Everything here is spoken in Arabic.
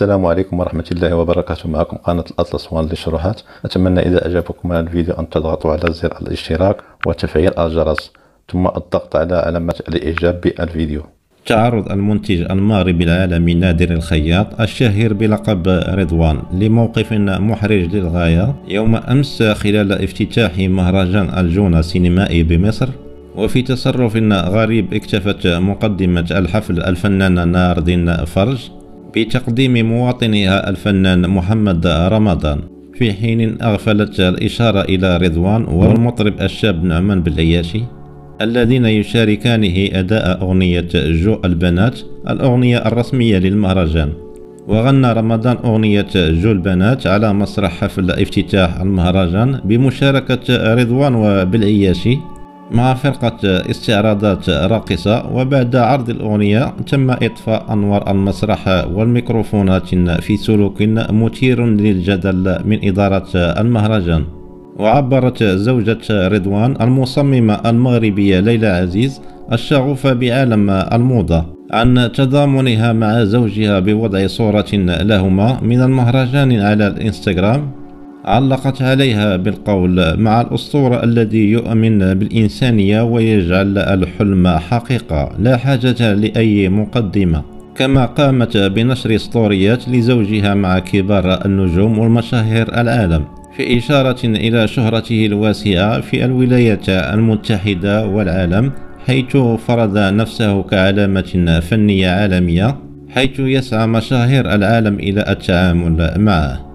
السلام عليكم ورحمة الله وبركاته معكم قناة الأطلس وان للشروحات أتمنى إذا أعجبكم هذا الفيديو أن تضغطوا على زر الاشتراك وتفعيل الجرس ثم الضغط على علامة الإعجاب بالفيديو تعرض المنتج المغربي العالمي نادر الخياط الشهير بلقب رضوان لموقف محرج للغاية يوم أمس خلال افتتاح مهرجان الجونة السينمائي بمصر وفي تصرف غريب اكتفت مقدمة الحفل الفنانة ناردين فرج بتقديم مواطنها الفنان محمد رمضان في حين أغفلت الإشارة إلى رضوان والمطرب الشاب نعمان بالعياشي الذين يشاركانه أداء أغنية جو البنات الأغنية الرسمية للمهرجان وغنى رمضان أغنية جو البنات على مسرح حفل افتتاح المهرجان بمشاركة رضوان وبالعياشي مع فرقة استعراضات راقصة وبعد عرض الأغنية تم إطفاء أنوار المسرح والميكروفونات في سلوك مثير للجدل من إدارة المهرجان وعبرت زوجة رضوان المصممة المغربية ليلى عزيز الشغوفة بعالم الموضة عن تضامنها مع زوجها بوضع صورة لهما من المهرجان على الانستغرام علقت عليها بالقول مع الأسطورة الذي يؤمن بالإنسانية ويجعل الحلم حقيقة لا حاجة لأي مقدمة كما قامت بنشر اسطوريات لزوجها مع كبار النجوم والمشاهير العالم في إشارة إلى شهرته الواسعة في الولايات المتحدة والعالم حيث فرض نفسه كعلامة فنية عالمية حيث يسعى مشاهير العالم إلى التعامل معه